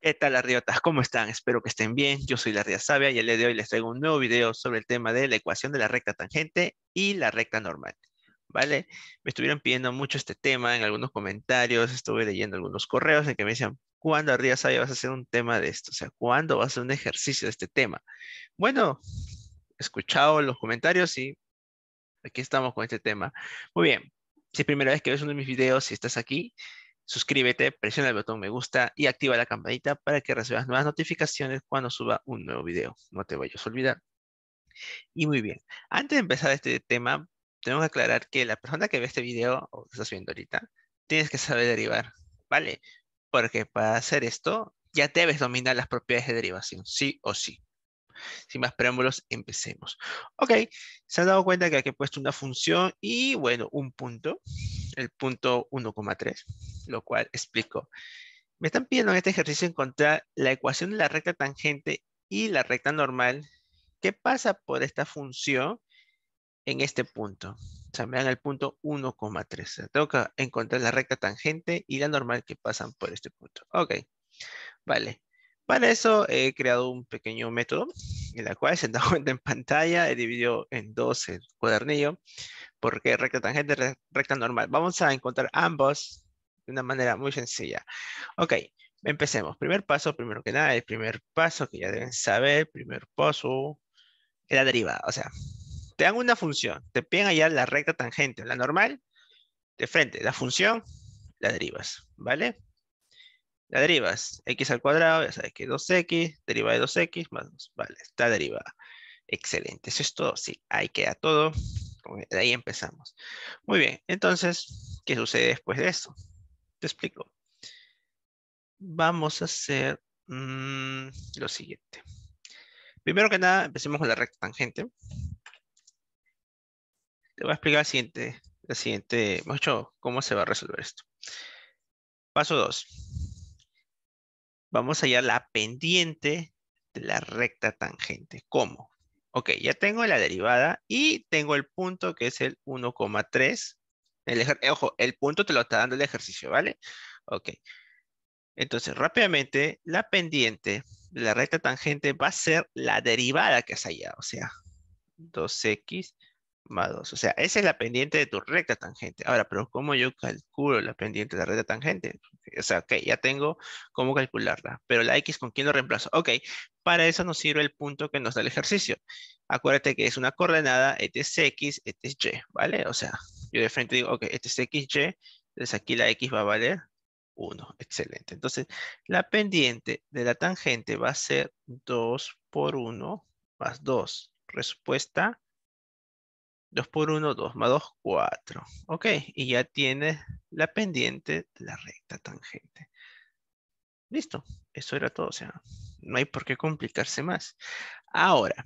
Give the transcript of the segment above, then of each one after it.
¿Qué tal Arriotas? ¿Cómo están? Espero que estén bien. Yo soy la Ría Sabia y el día de hoy les traigo un nuevo video sobre el tema de la ecuación de la recta tangente y la recta normal. ¿Vale? Me estuvieron pidiendo mucho este tema en algunos comentarios, estuve leyendo algunos correos en que me decían, ¿cuándo Ría Sabia vas a hacer un tema de esto? O sea, ¿cuándo vas a hacer un ejercicio de este tema? Bueno, he escuchado los comentarios y aquí estamos con este tema. Muy bien, si es primera vez que ves uno de mis videos, y estás aquí, Suscríbete, presiona el botón me gusta y activa la campanita para que recibas nuevas notificaciones cuando suba un nuevo video. No te vayas a olvidar. Y muy bien, antes de empezar este tema, tenemos que aclarar que la persona que ve este video o que estás viendo ahorita, tienes que saber derivar, ¿vale? Porque para hacer esto ya debes dominar las propiedades de derivación, sí o sí. Sin más preámbulos, empecemos. Ok, se han dado cuenta que aquí he puesto una función y, bueno, un punto, el punto 1,3, lo cual explico. Me están pidiendo en este ejercicio encontrar la ecuación de la recta tangente y la recta normal que pasa por esta función en este punto. O sea, me dan el punto 1,3. O tengo que encontrar la recta tangente y la normal que pasan por este punto. Ok, vale. Para eso he creado un pequeño método en la cual se da cuenta en pantalla, he dividido en dos el cuadernillo, porque recta tangente, recta normal. Vamos a encontrar ambos de una manera muy sencilla. Ok, empecemos. Primer paso, primero que nada, el primer paso que ya deben saber, primer paso, es la derivada. O sea, te dan una función, te piden hallar la recta tangente, la normal, de frente, la función, la derivas, ¿vale? La deriva x al cuadrado, ya sabes que 2x, deriva de 2x más Vale, está derivada. Excelente, eso es todo. Sí, ahí queda todo. De ahí empezamos. Muy bien, entonces, ¿qué sucede después de eso? Te explico. Vamos a hacer mm, lo siguiente. Primero que nada, empecemos con la recta tangente. Te voy a explicar la siguiente, la siguiente, mucho, cómo se va a resolver esto. Paso 2 vamos a hallar la pendiente de la recta tangente. ¿Cómo? Ok, ya tengo la derivada y tengo el punto que es el 1,3. ojo, el punto te lo está dando el ejercicio, ¿vale? Ok. Entonces, rápidamente, la pendiente de la recta tangente va a ser la derivada que has hallado, o sea, 2x más 2. O sea, esa es la pendiente de tu recta tangente. Ahora, pero ¿cómo yo calculo la pendiente de la recta tangente? O sea, ok, ya tengo cómo calcularla, pero la x con quién lo reemplazo. Ok, para eso nos sirve el punto que nos da el ejercicio. Acuérdate que es una coordenada, este es x, este es y, ¿vale? O sea, yo de frente digo, ok, este es x, y, entonces aquí la x va a valer 1. Excelente. Entonces, la pendiente de la tangente va a ser 2 por 1 más 2. Respuesta 2 por 1, 2 más 2, 4. Ok, y ya tiene la pendiente de la recta tangente. Listo, eso era todo, o sea, no hay por qué complicarse más. Ahora,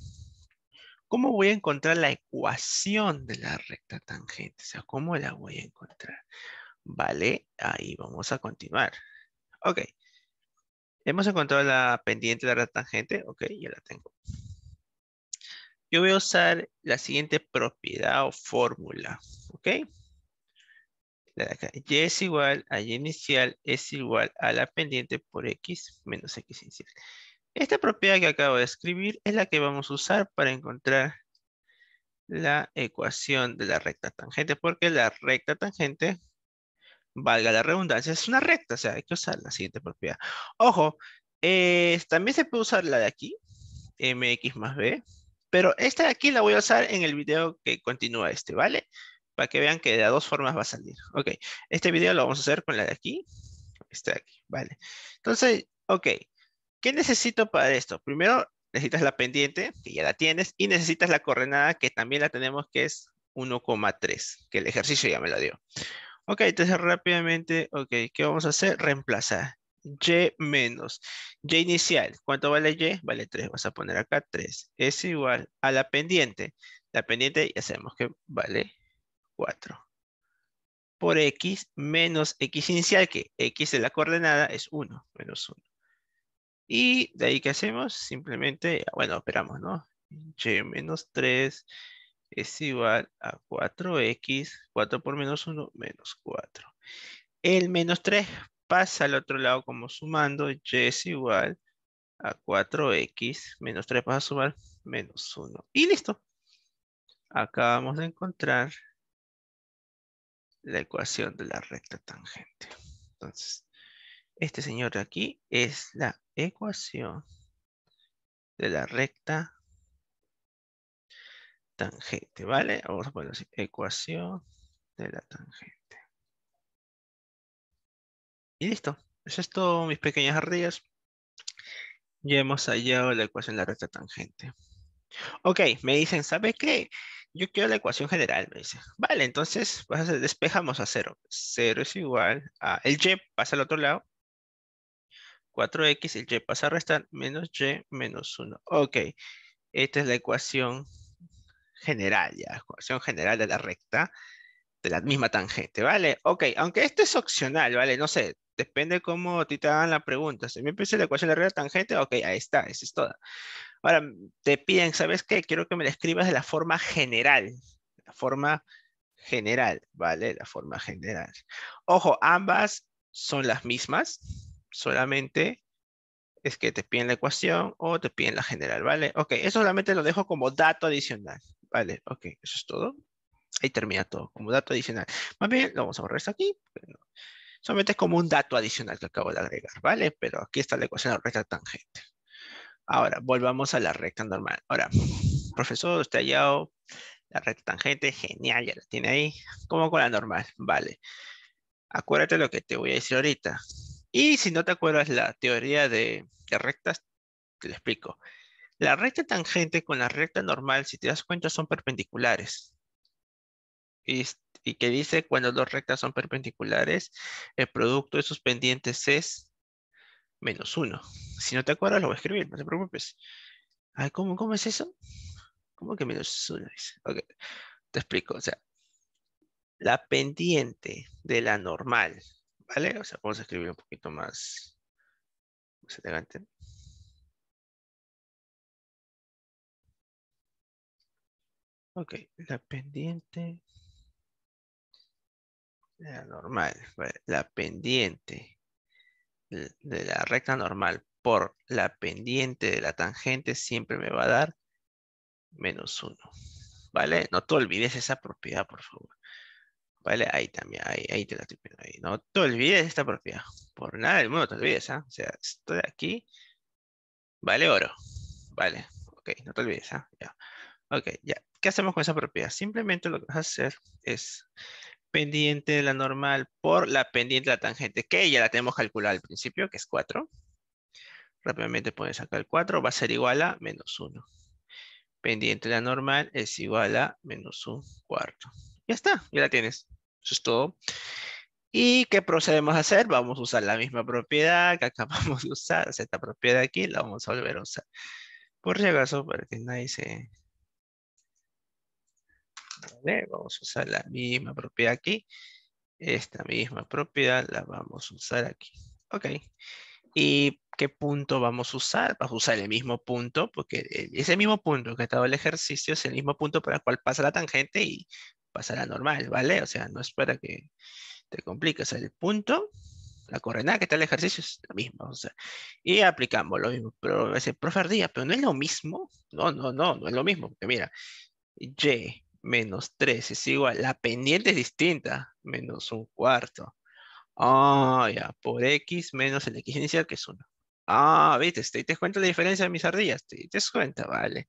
¿cómo voy a encontrar la ecuación de la recta tangente? O sea, ¿cómo la voy a encontrar? Vale, ahí vamos a continuar. Ok, hemos encontrado la pendiente de la recta tangente, ok, ya la tengo yo voy a usar la siguiente propiedad o fórmula, ¿ok? de acá, y es igual a y inicial es igual a la pendiente por x menos x inicial. Esta propiedad que acabo de escribir es la que vamos a usar para encontrar la ecuación de la recta tangente, porque la recta tangente, valga la redundancia, es una recta, o sea, hay que usar la siguiente propiedad. Ojo, eh, también se puede usar la de aquí, mx más b, pero esta de aquí la voy a usar en el video que continúa este, ¿vale? Para que vean que de dos formas va a salir. Ok, este video lo vamos a hacer con la de aquí. Esta de aquí, ¿vale? Entonces, ok. ¿Qué necesito para esto? Primero, necesitas la pendiente, que ya la tienes, y necesitas la coordenada, que también la tenemos, que es 1,3, que el ejercicio ya me lo dio. Ok, entonces rápidamente, ok, ¿qué vamos a hacer? Reemplazar. Y menos. Y inicial, ¿cuánto vale Y? Vale 3, vas a poner acá 3. Es igual a la pendiente. La pendiente ya sabemos que vale 4. Por X menos X inicial, que X de la coordenada es 1, menos 1. Y de ahí, ¿qué hacemos? Simplemente, bueno, esperamos, ¿no? Y menos 3 es igual a 4X, 4 por menos 1, menos 4. El menos 3 pasa al otro lado como sumando, y es igual a 4x menos 3 pasa a sumar menos 1. Y listo. Acabamos de encontrar la ecuación de la recta tangente. Entonces, este señor de aquí es la ecuación de la recta tangente, ¿vale? Vamos a poner así, ecuación de la tangente. Y listo. Es esto, mis pequeñas ardillas. Ya hemos hallado la ecuación de la recta tangente. Ok, me dicen, ¿sabe qué? Yo quiero la ecuación general, me dice. Vale, entonces despejamos a cero. Cero es igual a... El y pasa al otro lado. 4x, el y pasa a restar, menos y menos 1. Ok, esta es la ecuación general, ya, ecuación general de la recta de la misma tangente, ¿vale? Ok, aunque esto es opcional, ¿vale? No sé, depende cómo te hagan la pregunta. Si me empieza la ecuación de la regla tangente, ok, ahí está, esa es toda. Ahora, te piden, ¿sabes qué? Quiero que me la escribas de la forma general, la forma general, ¿vale? La forma general. Ojo, ambas son las mismas, solamente es que te piden la ecuación o te piden la general, ¿vale? Ok, eso solamente lo dejo como dato adicional, ¿vale? Ok, eso es todo. Ahí termina todo, como dato adicional. Más bien, lo vamos a borrar esto aquí. Solamente es como un dato adicional que acabo de agregar, ¿vale? Pero aquí está la ecuación de la recta tangente. Ahora, volvamos a la recta normal. Ahora, profesor, usted ha hallado la recta tangente, genial, ya la tiene ahí. Como con la normal, vale. Acuérdate lo que te voy a decir ahorita. Y si no te acuerdas la teoría de, de rectas, te lo explico. La recta tangente con la recta normal, si te das cuenta, son perpendiculares y, que dice cuando dos rectas son perpendiculares, el producto de sus pendientes es menos uno. Si no te acuerdas, lo voy a escribir, no se preocupes. Ay, ¿cómo, es eso? ¿Cómo que menos 1? Ok, Te explico, o sea, la pendiente de la normal, ¿vale? O sea, vamos a escribir un poquito más, más elegante. Ok, la pendiente la normal, la pendiente de la recta normal por la pendiente de la tangente siempre me va a dar menos 1. ¿Vale? No te olvides esa propiedad, por favor. ¿Vale? Ahí también, ahí, te la estoy No te olvides esta propiedad. Por nada del mundo te olvides, ¿ah? O sea, esto aquí vale oro. Vale. Ok, no te olvides, ¿ah? Ya. Ok, ya. ¿Qué hacemos con esa propiedad? Simplemente lo que vas a hacer es pendiente de la normal por la pendiente de la tangente, que ya la tenemos calculada al principio, que es 4. Rápidamente pones acá el 4, va a ser igual a menos 1. Pendiente de la normal es igual a menos 1 cuarto. Ya está, ya la tienes. Eso es todo. ¿Y qué procedemos a hacer? Vamos a usar la misma propiedad que acabamos de usar. esta propiedad aquí la vamos a volver a usar. Por si acaso, para que nadie se, Vamos a usar la misma propiedad aquí. Esta misma propiedad la vamos a usar aquí. Ok. ¿Y qué punto vamos a usar? Vamos a usar el mismo punto, porque ese mismo punto que estaba el ejercicio es el mismo punto para el cual pasa la tangente y pasa la normal, ¿vale? O sea, no es para que te compliques. el punto, la coordenada que está el ejercicio es la misma. O sea, y aplicamos lo mismo. Pero ese profe pero no es lo mismo. No, no, no, no es lo mismo. Porque mira, Y menos 3 es igual, la pendiente es distinta, menos un cuarto. Ah, ya, por x menos el x inicial que es 1. Ah, viste, te das cuenta la diferencia de mis ardillas, te das cuenta, vale.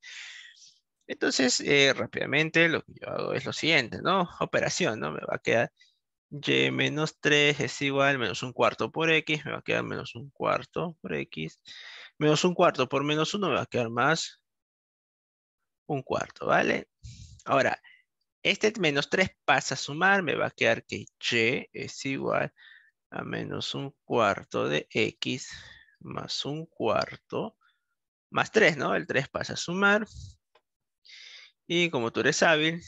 Entonces, eh, rápidamente lo que yo hago es lo siguiente, ¿no? Operación, ¿no? Me va a quedar y menos 3 es igual menos un cuarto por x, me va a quedar menos un cuarto por x. Menos un cuarto por menos 1 me va a quedar más un cuarto, ¿vale? Ahora, este menos 3 pasa a sumar, me va a quedar que y es igual a menos un cuarto de x más un cuarto más 3, ¿no? El 3 pasa a sumar. Y como tú eres hábil,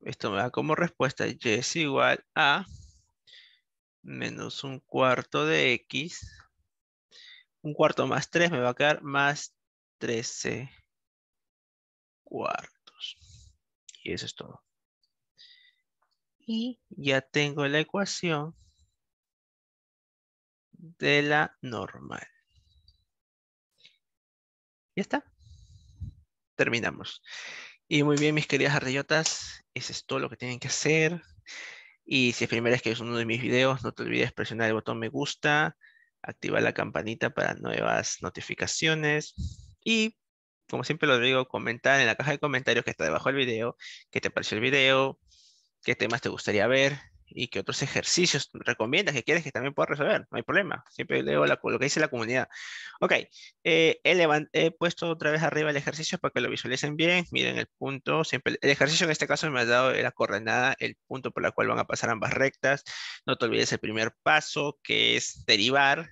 esto me da como respuesta y es igual a menos un cuarto de x. Un cuarto más 3 me va a quedar más 13 cuartos. Y eso es todo. Y ya tengo la ecuación de la normal. Ya está. Terminamos. Y muy bien, mis queridas ardillotas eso es todo lo que tienen que hacer. Y si es primera vez que ves uno de mis videos, no te olvides presionar el botón me gusta, activar la campanita para nuevas notificaciones y como siempre lo digo, comentar en la caja de comentarios que está debajo del video, qué te pareció el video, qué temas te gustaría ver y qué otros ejercicios recomiendas que quieres que también pueda resolver. No hay problema. Siempre leo lo que dice la comunidad. Ok, eh, he, he, puesto otra vez arriba el ejercicio para que lo visualicen bien. Miren el punto. Siempre, el ejercicio en este caso me ha dado la coordenada, el punto por la cual van a pasar ambas rectas. No te olvides el primer paso que es derivar.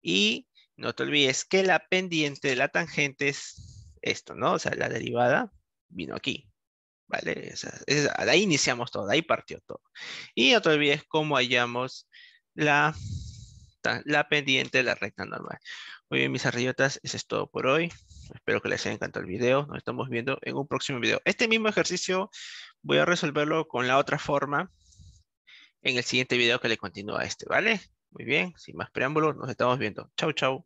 Y no te olvides que la pendiente de la tangente es esto, ¿no? O sea, la derivada vino aquí, ¿vale? ahí iniciamos todo, ahí partió todo. Y no te olvides cómo hallamos la, la pendiente de la recta normal. Muy bien, mis arriotas, eso es todo por hoy. Espero que les haya encantado el video. Nos estamos viendo en un próximo video. Este mismo ejercicio voy a resolverlo con la otra forma en el siguiente video que le continúa a este, ¿vale? Muy bien, sin más preámbulos, nos estamos viendo. Chau, chau.